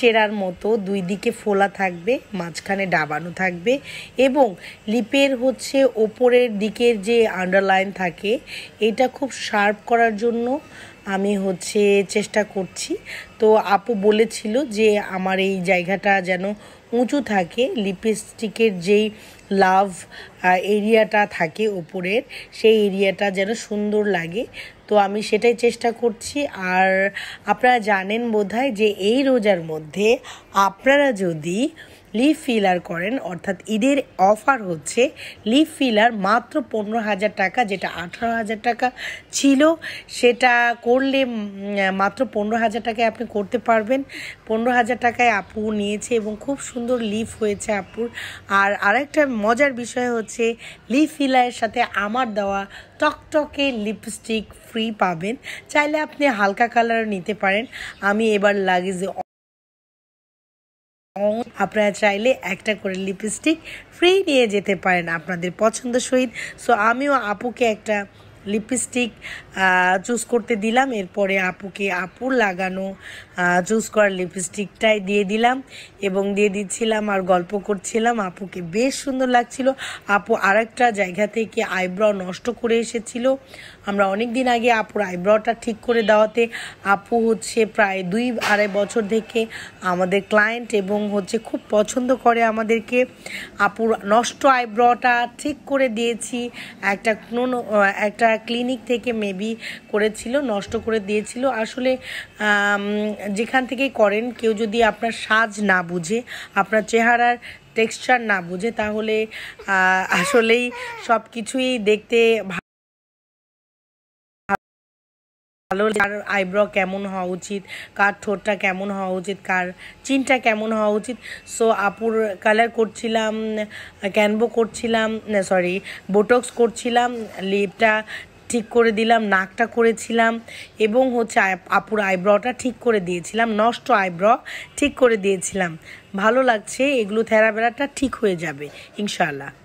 চেরার মতো দুই দিকে ফোলা থাকবে মাঝখানে ডাবানো থাকবে এবং লিপের হচ্ছে ওপরের দিকের যে আন্ডারলাইন থাকে এটা খুব শার্প করার জন্য আমি হচ্ছে চেষ্টা করছি তো আপু বলেছিল যে আমার এই জায়গাটা যেন উঁচু থাকে লিপস্টিকের যেই লাভ এরিয়াটা থাকে ওপরের সেই এরিয়াটা যেন সুন্দর লাগে তো আমি সেটাই চেষ্টা করছি আর আপনারা জানেন বোধ যে এই রোজার মধ্যে আপনারা যদি লিফ ফিলার করেন অর্থাৎ ঈদের অফার হচ্ছে লিফ ফিলার মাত্র পনেরো হাজার টাকা যেটা আঠারো হাজার টাকা ছিল সেটা করলে মাত্র পনেরো হাজার টাকায় আপনি করতে পারবেন পনেরো হাজার টাকায় আপু নিয়েছে এবং খুব সুন্দর লিফ হয়েছে আপুর আর আরেকটা মজার বিষয় হচ্ছে লিপ ফিলারের সাথে আমার দেওয়া টকটকে লিপস্টিক ফ্রি পাবেন চাইলে আপনি হালকা কালারও নিতে পারেন আমি এবার লাগেজে আপনারা চাইলে একটা করে লিপস্টিক ফ্রি নিয়ে যেতে পারেন আপনাদের পছন্দ সহিত সো আমিও আপুকে একটা লিপস্টিক চুজ করতে দিলাম এরপরে আপুকে আপুর লাগানো চুজ করার লিপস্টিকটাই দিয়ে দিলাম এবং দিয়ে দিচ্ছিলাম আর গল্প করছিলাম আপুকে বেশ সুন্দর লাগছিল আপু আরেকটা জায়গা থেকে আইব্রো নষ্ট করে এসেছিল আমরা অনেক দিন আগে আপুর আইব্রোটা ঠিক করে দেওয়াতে আপু হচ্ছে প্রায় দুই আড়াই বছর থেকে আমাদের ক্লায়েন্ট এবং হচ্ছে খুব পছন্দ করে আমাদেরকে আপুর নষ্ট আইব্রোটা ঠিক করে দিয়েছি একটা কোনো একটা ক্লিনিক থেকে মেবি করেছিল নষ্ট করে দিয়েছিল আসলে যেখান থেকে করেন কেউ যদি আপনার সাজ না বুঝে আপনার চেহারার টেক্সচার না বুঝে তাহলে আসলেই সব কিছুই দেখতে ভালো কার আইব্র কেমন হওয়া উচিত কার ঠোঁটটা কেমন হওয়া উচিত কার চিনটা কেমন হওয়া উচিত সো আপুর কালার করছিলাম ক্যানভো করছিলাম না সরি বোটক্স করছিলাম লিপটা ঠিক করে দিলাম নাকটা করেছিলাম এবং হচ্ছে আপুর আইব্রটা ঠিক করে দিয়েছিলাম নষ্ট আইব্র ঠিক করে দিয়েছিলাম ভালো লাগছে এগুলো থেরাবেরাটা ঠিক হয়ে যাবে ইনশাল্লাহ